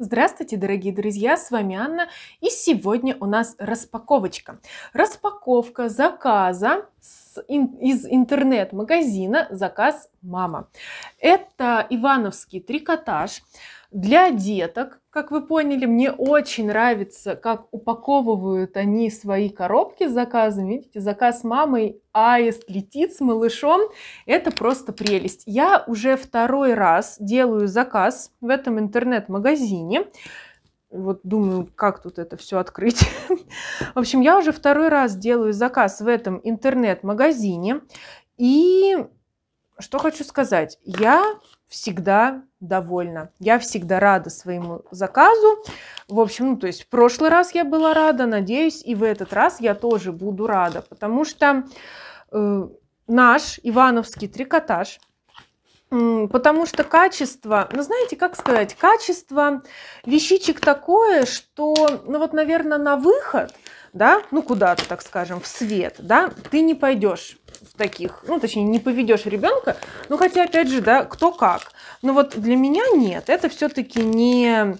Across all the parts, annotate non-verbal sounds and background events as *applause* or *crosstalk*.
Здравствуйте, дорогие друзья, с вами Анна, и сегодня у нас распаковочка. Распаковка заказа из интернет-магазина «Заказ мама». Это Ивановский трикотаж для деток, как вы поняли, мне очень нравится, как упаковывают они свои коробки с заказами. Видите, заказ с мамой, аист летит с малышом. Это просто прелесть. Я уже второй раз делаю заказ в этом интернет-магазине. Вот думаю, как тут это все открыть. В общем, я уже второй раз делаю заказ в этом интернет-магазине. И что хочу сказать. Я всегда довольна. Я всегда рада своему заказу. В общем, ну, то есть в прошлый раз я была рада, надеюсь, и в этот раз я тоже буду рада, потому что э, наш Ивановский трикотаж – Потому что качество, ну знаете, как сказать, качество вещичек такое, что, ну вот, наверное, на выход, да, ну куда-то, так скажем, в свет, да, ты не пойдешь в таких, ну точнее, не поведешь ребенка, ну хотя, опять же, да, кто как. Но вот для меня нет, это все-таки не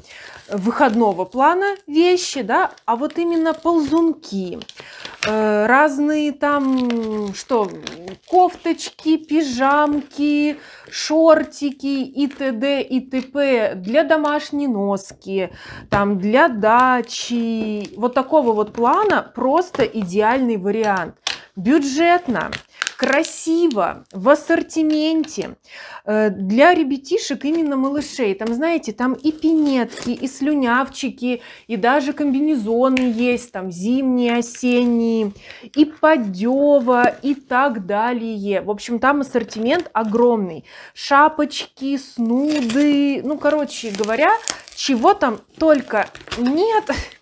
выходного плана вещи, да, а вот именно ползунки, э, разные там, что, кофточки, пижамки, шортики и т.д. и т.п. для домашней носки, там для дачи. Вот такого вот плана просто идеальный вариант бюджетно, красиво, в ассортименте. Э, для ребятишек, именно малышей, там, знаете, там и пинетки, и слюнявчики, и даже комбинезоны есть, там, зимние, осенние, и подева, и так далее. В общем, там ассортимент огромный. Шапочки, снуды, ну, короче говоря, чего там только нет *laughs*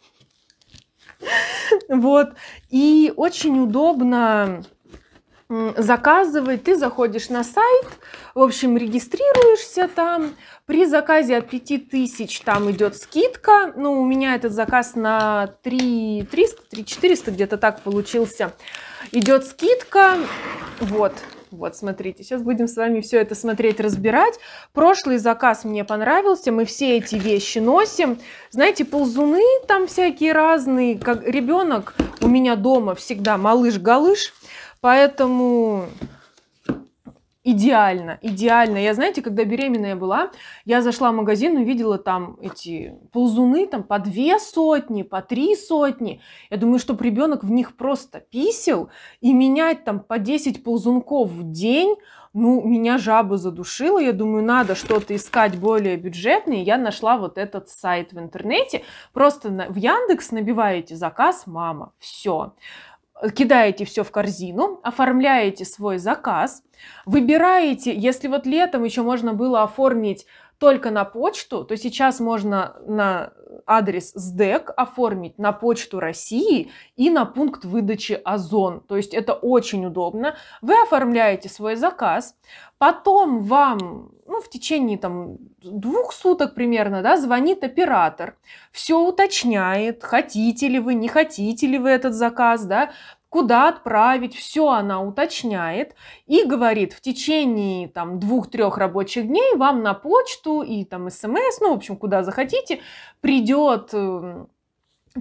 Вот. И очень удобно заказывать. Ты заходишь на сайт, в общем, регистрируешься там. При заказе от 5000 там идет скидка. Ну, у меня этот заказ на 3300, 3400 где-то так получился. Идет скидка. Вот. Вот, смотрите, сейчас будем с вами все это смотреть, разбирать. Прошлый заказ мне понравился, мы все эти вещи носим. Знаете, ползуны там всякие разные. Как ребенок у меня дома всегда малыш-галыш, поэтому идеально, идеально. Я, знаете, когда беременная была, я зашла в магазин, увидела там эти ползуны, там по две сотни, по три сотни. Я думаю, что ребенок в них просто писел, и менять там по 10 ползунков в день, ну, меня жаба задушила, я думаю, надо что-то искать более бюджетное, я нашла вот этот сайт в интернете, просто в Яндекс набиваете заказ «Мама», все. Все кидаете все в корзину, оформляете свой заказ, выбираете, если вот летом еще можно было оформить только на почту, то сейчас можно на адрес СДЭК оформить на почту России и на пункт выдачи Озон. То есть это очень удобно. Вы оформляете свой заказ, потом вам ну, в течение там, двух суток примерно да, звонит оператор, все уточняет, хотите ли вы, не хотите ли вы этот заказ, да, куда отправить, все она уточняет и говорит в течение там двух-трех рабочих дней вам на почту и там смс, ну, в общем, куда захотите, придет эм,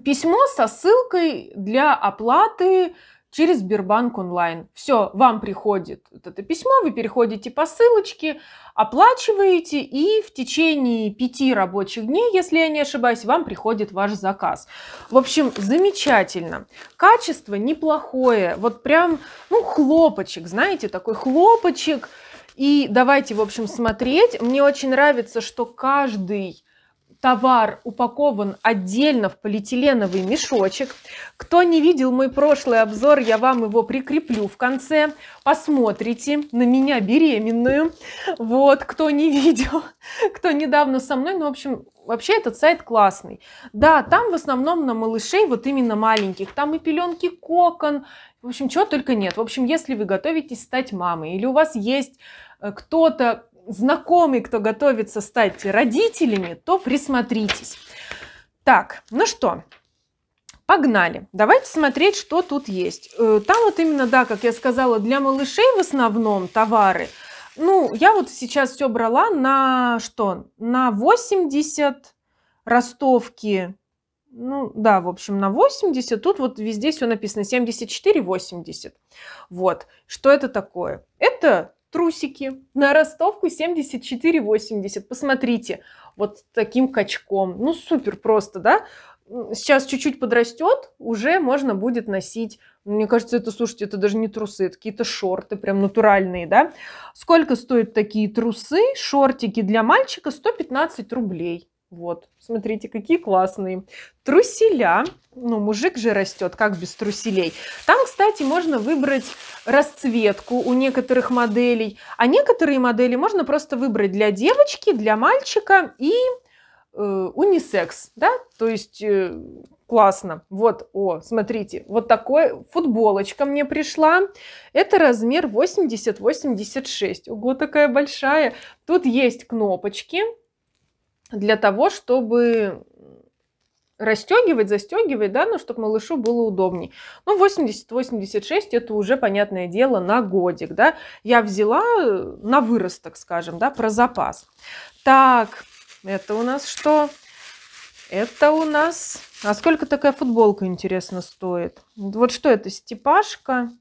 письмо со ссылкой для оплаты через Сбербанк онлайн. Все, вам приходит вот это письмо, вы переходите по ссылочке, оплачиваете, и в течение пяти рабочих дней, если я не ошибаюсь, вам приходит ваш заказ. В общем, замечательно. Качество неплохое, вот прям, ну, хлопочек, знаете, такой хлопочек. И давайте, в общем, смотреть. Мне очень нравится, что каждый товар упакован отдельно в полиэтиленовый мешочек. Кто не видел мой прошлый обзор, я вам его прикреплю в конце. Посмотрите на меня беременную. Вот, кто не видел, *laughs* кто недавно со мной. Ну, в общем, вообще этот сайт классный. Да, там в основном на малышей, вот именно маленьких. Там и пеленки кокон, в общем, чего только нет. В общем, если вы готовитесь стать мамой или у вас есть э, кто-то, знакомый, кто готовится стать родителями, то присмотритесь. Так, ну что, Погнали. Давайте смотреть, что тут есть. Э, там вот именно, да, как я сказала, для малышей в основном товары. Ну, я вот сейчас все брала на что? На 80 ростовки. Ну, да, в общем, на 80. Тут вот везде все написано 74-80. Вот. Что это такое? Это трусики на ростовку 74,80. Посмотрите, вот таким качком. Ну, супер просто, да? Сейчас чуть-чуть подрастет, уже можно будет носить. Мне кажется, это, слушайте, это даже не трусы, это какие-то шорты, прям натуральные, да? Сколько стоят такие трусы, шортики для мальчика? 115 рублей. Вот, смотрите, какие классные. Труселя. Ну, мужик же растет, как без труселей. Там, кстати, можно выбрать расцветку у некоторых моделей. А некоторые модели можно просто выбрать для девочки, для мальчика и э, унисекс, да, то есть э, классно. Вот, о, смотрите, вот такой футболочка мне пришла. Это размер 80-86. Ого, такая большая. Тут есть кнопочки, для того, чтобы расстегивать, застегивать, да, ну, чтобы малышу было удобней. Ну, 80-86 это уже, понятное дело, на годик, да. Я взяла э, на вырос, так скажем, да, про запас. Так, это у нас что? Это у нас... А сколько такая футболка, интересно, стоит? Вот что это, степашка?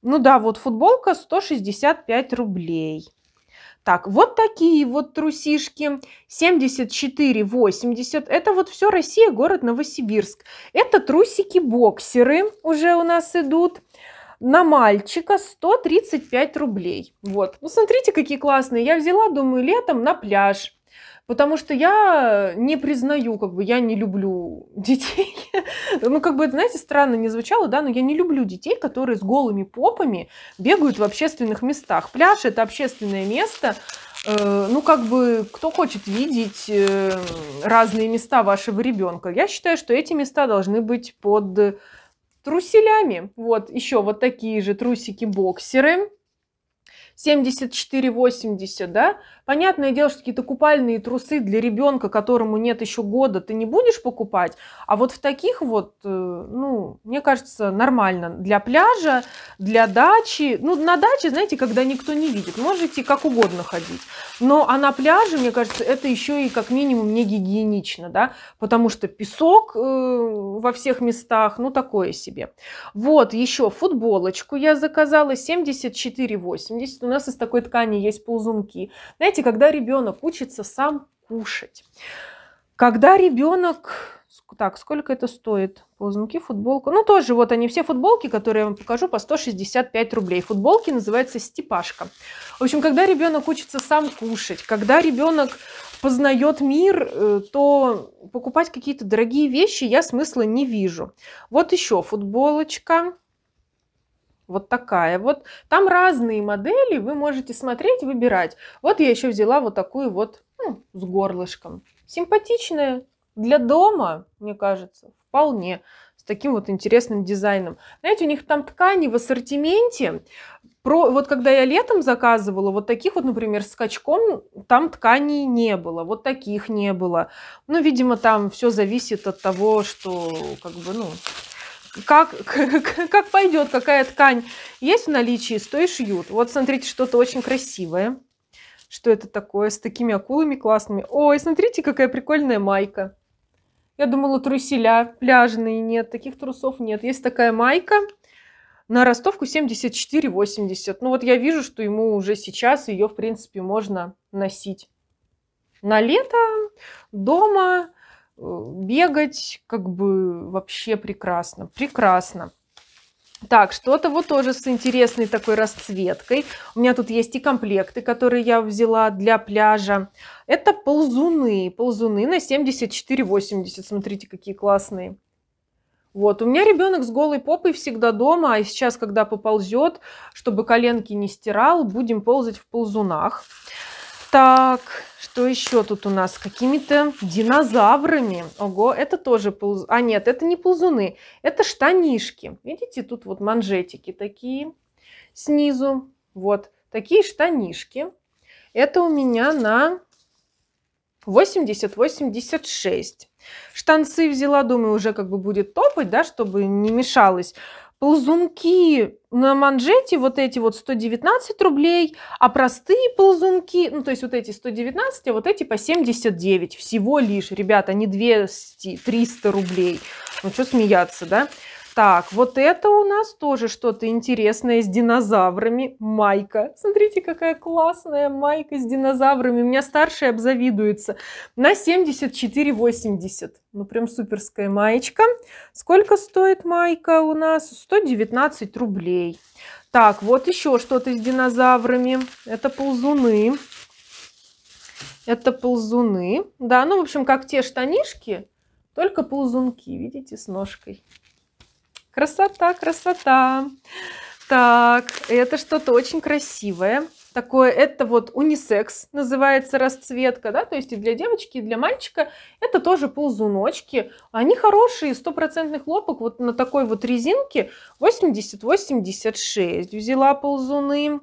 Ну да, вот футболка 165 рублей. Так, вот такие вот трусишки. 74,80. Это вот все Россия, город Новосибирск. Это трусики-боксеры уже у нас идут на мальчика 135 рублей. Вот. Ну, смотрите, какие классные. Я взяла, думаю, летом на пляж. Потому что я не признаю, как бы я не люблю *laughs* детей. ну, как бы это, знаете, странно не звучало, да, но я не люблю детей, которые с голыми попами бегают в общественных местах. Пляж это общественное место. Э, ну, как бы, кто хочет видеть э, разные места вашего ребенка? Я считаю, что эти места должны быть под труселями. Вот еще вот такие же трусики-боксеры 74-80, да? Понятное дело, что какие-то купальные трусы для ребенка, которому нет еще года, ты не будешь покупать. А вот в таких вот, э, ну, мне кажется, нормально. Для пляжа, для дачи. Ну, на даче, знаете, когда никто не видит, можете как угодно ходить. Но а на пляже, мне кажется, это еще и как минимум не гигиенично, да? Потому что песок э, во всех местах, ну, такое себе. Вот, еще футболочку я заказала 74-80 нас из такой ткани есть ползунки. Знаете, когда ребенок учится сам кушать, когда ребенок так, сколько это стоит? Ползунки, футболка. Ну, тоже вот они все футболки, которые я вам покажу, по 165 рублей. Футболки называются степашка. В общем, когда ребенок учится сам кушать, когда ребенок познает мир, э, то покупать какие-то дорогие вещи я смысла не вижу. Вот еще футболочка вот такая. Вот там разные модели, вы можете смотреть, выбирать. Вот я еще взяла вот такую вот ну, с горлышком. Симпатичная для дома, мне кажется, вполне с таким вот интересным дизайном. Знаете, у них там ткани в ассортименте. Про, вот когда я летом заказывала, вот таких вот, например, с скачком, там тканей не было, вот таких не было. Ну, видимо, там все зависит от того, что как бы, ну, как, как, *laughs* как пойдет, какая ткань есть в наличии, с той шьют. Вот смотрите, что-то очень красивое. Что это такое? С такими акулами классными. Ой, смотрите, какая прикольная майка. Я думала, труселя пляжные. Нет, таких трусов нет. Есть такая майка на ростовку 74,80. Ну вот я вижу, что ему уже сейчас ее, в принципе, можно носить. На лето дома Э, бегать как бы вообще прекрасно, прекрасно. Так, что-то вот тоже с интересной такой расцветкой. У меня тут есть и комплекты, которые я взяла для пляжа. Это ползуны, ползуны на 74,80. Смотрите, какие классные. Вот, у меня ребенок с голой попой всегда дома, а сейчас, когда поползет, чтобы коленки не стирал, будем ползать в ползунах. Так, что еще тут у нас? Какими-то динозаврами. Ого, это тоже ползуны. А нет, это не ползуны, это штанишки. Видите, тут вот манжетики такие снизу. Вот такие штанишки. Это у меня на 80-86. Штанцы взяла, думаю, уже как бы будет топать, да, чтобы не мешалось ползунки на манжете вот эти вот 119 рублей, а простые ползунки, ну то есть вот эти 119, а вот эти по 79 всего лишь, ребята, не 200, 300 рублей. Ну что смеяться, да? Так, вот это у нас тоже что-то интересное с динозаврами. Майка. Смотрите, какая классная майка с динозаврами. У меня старшая обзавидуется. На 74,80. Ну, прям суперская маечка. Сколько стоит майка у нас? 119 рублей. Так, вот еще что-то с динозаврами. Это ползуны. Это ползуны. Да, ну, в общем, как те штанишки, только ползунки, видите, с ножкой. Красота, красота. Так, это что-то очень красивое. Такое, это вот унисекс называется расцветка, да, то есть и для девочки, и для мальчика. Это тоже ползуночки. Они хорошие, стопроцентный лопок вот на такой вот резинке 80-86 взяла ползуны.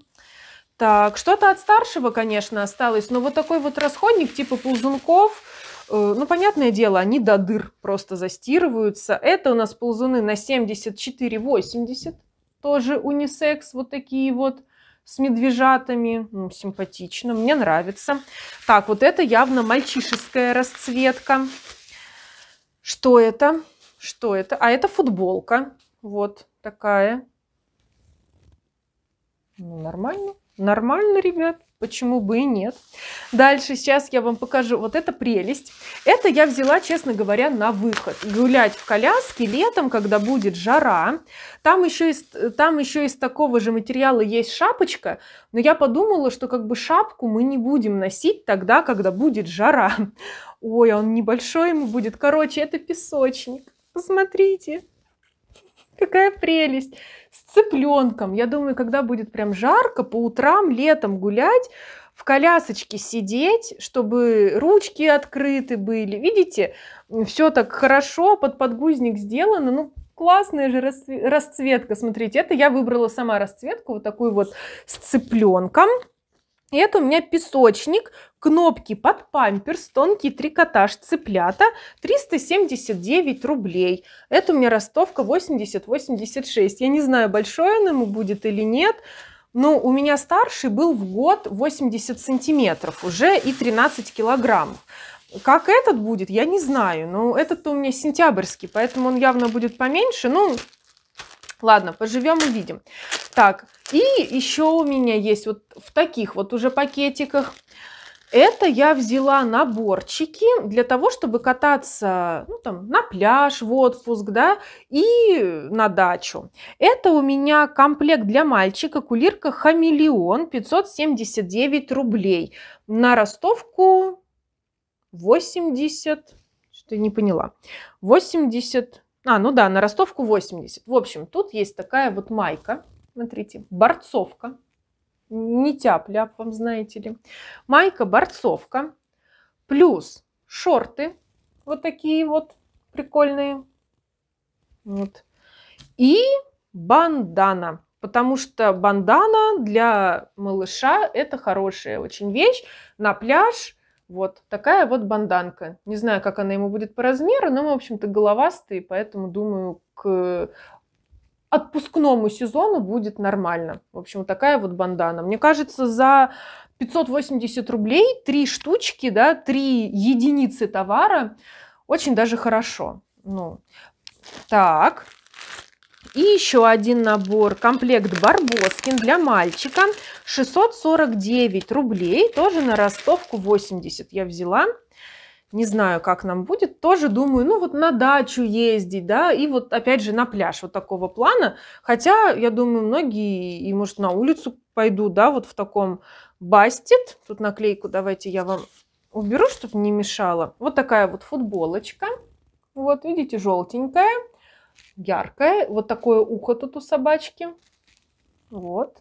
Так, что-то от старшего, конечно, осталось, но вот такой вот расходник типа ползунков – Э, ну, понятное дело, они до дыр просто застирываются. Это у нас ползуны на 74-80, тоже унисекс, вот такие вот с медвежатами. Ну, симпатично, мне нравится. Так, вот это явно мальчишеская расцветка. Что это? Что это? А это футболка. Вот такая. Ну, нормально. Нормально, ребят. Почему бы и нет? Дальше сейчас я вам покажу. Вот это прелесть. Это я взяла, честно говоря, на выход. Гулять в коляске летом, когда будет жара. Там еще из, там еще из такого же материала есть шапочка. Но я подумала, что как бы шапку мы не будем носить тогда, когда будет жара. Ой, он небольшой ему будет. Короче, это песочник. Посмотрите. Какая прелесть с цыпленком. Я думаю, когда будет прям жарко, по утрам, летом гулять, в колясочке сидеть, чтобы ручки открыты были. Видите, все так хорошо, под подгузник сделано. Ну, классная же расцветка. Смотрите, это я выбрала сама расцветку, вот такую вот с цыпленком. И Это у меня песочник, кнопки под памперс, тонкий трикотаж цыплята, 379 рублей. Это у меня ростовка 80-86. Я не знаю, большой он ему будет или нет. Но у меня старший был в год 80 сантиметров уже и 13 килограммов. Как этот будет, я не знаю. Но этот у меня сентябрьский, поэтому он явно будет поменьше. Ну, ладно, поживем и видим. Так, и еще у меня есть вот в таких вот уже пакетиках. Это я взяла наборчики для того, чтобы кататься ну, там, на пляж, в отпуск, да, и на дачу. Это у меня комплект для мальчика, кулирка «Хамелеон», 579 рублей. На ростовку 80, что я не поняла, 80, а, ну да, на ростовку 80. В общем, тут есть такая вот майка. Смотрите, борцовка. Не тяп-ляп вам, знаете ли. Майка-борцовка. Плюс шорты. Вот такие вот прикольные. Вот. И бандана. Потому что бандана для малыша это хорошая очень вещь. На пляж вот такая вот банданка. Не знаю, как она ему будет по размеру, но, в общем-то, головастый, поэтому, думаю, к отпускному сезону будет нормально. В общем, вот такая вот бандана. Мне кажется, за 580 рублей три штучки, да, три единицы товара очень даже хорошо. Ну, так. И еще один набор, комплект Барбоскин для мальчика, 649 рублей, тоже на ростовку 80 я взяла не знаю, как нам будет, тоже думаю, ну вот на дачу ездить, да, и вот опять же на пляж вот такого плана. Хотя, я думаю, многие, и может на улицу пойду, да, вот в таком бастит. Тут наклейку давайте я вам уберу, чтобы не мешало. Вот такая вот футболочка. Вот, видите, желтенькая, яркая. Вот такое ухо тут у собачки. Вот.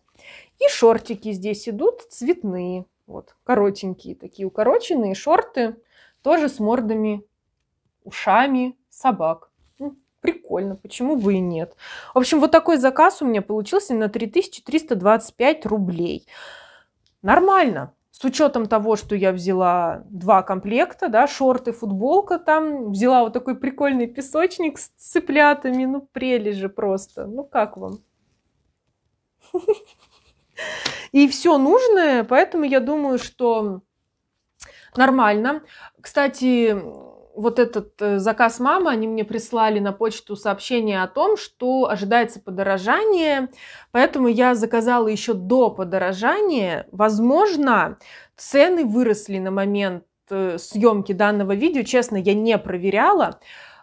И шортики здесь идут цветные. Вот, коротенькие такие укороченные шорты. Тоже с мордами, ушами собак. Ну, прикольно, почему бы и нет. В общем, вот такой заказ у меня получился на 3325 рублей. Нормально. С учетом того, что я взяла два комплекта, да, шорты, футболка там, взяла вот такой прикольный песочник с цыплятами, ну прелесть просто, ну как вам? *laughs* И все нужное, поэтому я думаю, что Нормально. Кстати, вот этот э, заказ мамы, они мне прислали на почту сообщение о том, что ожидается подорожание, поэтому я заказала еще до подорожания. Возможно, цены выросли на момент э, съемки данного видео. Честно, я не проверяла.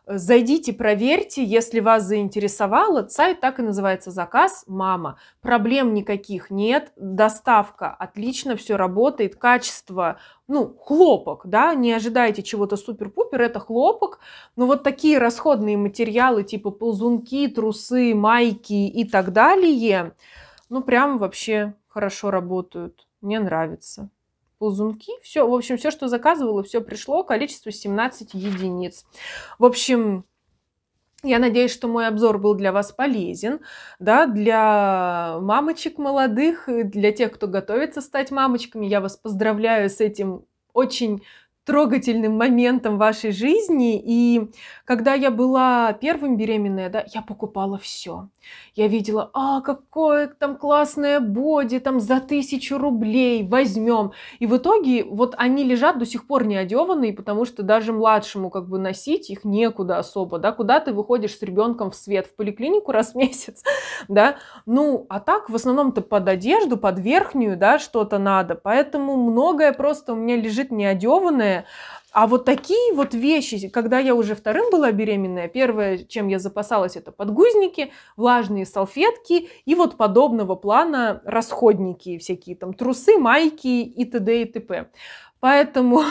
Э, Зайдите, проверьте, если вас заинтересовало. Сайт так и называется «Заказ мама». Проблем никаких нет, доставка отлично, все работает, качество, ну, хлопок, да, не ожидайте чего-то супер-пупер, это хлопок. Но вот такие расходные материалы типа ползунки, трусы, майки и так далее, ну, прям вообще хорошо работают, мне нравится ползунки. Все, в общем, все, что заказывала, все пришло. Количество 17 единиц. В общем, я надеюсь, что мой обзор был для вас полезен, да, для мамочек молодых, для тех, кто готовится стать мамочками. Я вас поздравляю с этим очень трогательным моментом вашей жизни. И когда я была первым беременная, да, я покупала все. Я видела, а, какое там классное боди, там за тысячу рублей возьмем. И в итоге вот они лежат до сих пор не одеванные, потому что даже младшему как бы носить их некуда особо, да, куда ты выходишь с ребенком в свет, в поликлинику раз в месяц, *laughs* да. Ну, а так в основном-то под одежду, под верхнюю, да, что-то надо. Поэтому многое просто у меня лежит неодеванное, сложное. А вот такие вот вещи, когда я уже вторым была беременная, первое, чем я запасалась, это подгузники, влажные салфетки и вот подобного плана расходники, всякие там трусы, майки и т.д. и т.п. Поэтому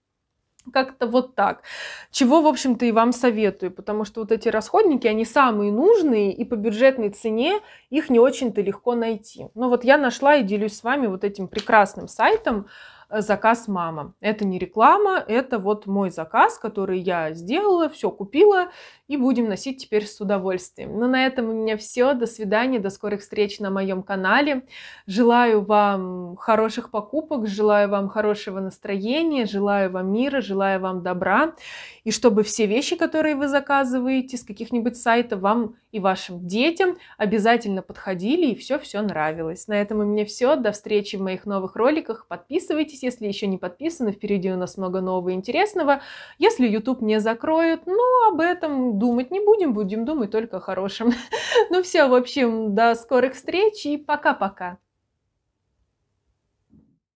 *laughs* как-то вот так. Чего, в общем-то, и вам советую, потому что вот эти расходники, они самые нужные, и по бюджетной цене их не очень-то легко найти. Но вот я нашла и делюсь с вами вот этим прекрасным сайтом, Э, заказ мама. Это не реклама, это вот мой заказ, который я сделала, все купила и будем носить теперь с удовольствием. Но ну, на этом у меня все. До свидания, до скорых встреч на моем канале. Желаю вам хороших покупок, желаю вам хорошего настроения, желаю вам мира, желаю вам добра. И чтобы все вещи, которые вы заказываете с каких-нибудь сайтов, вам и вашим детям обязательно подходили и все-все нравилось. На этом у меня все. До встречи в моих новых роликах. Подписывайтесь, если еще не подписаны. Впереди у нас много нового и интересного. Если YouTube не закроют, ну, об этом думать не будем, будем думать только о хорошем. *laughs* Ну все, в общем, до скорых встреч и пока-пока.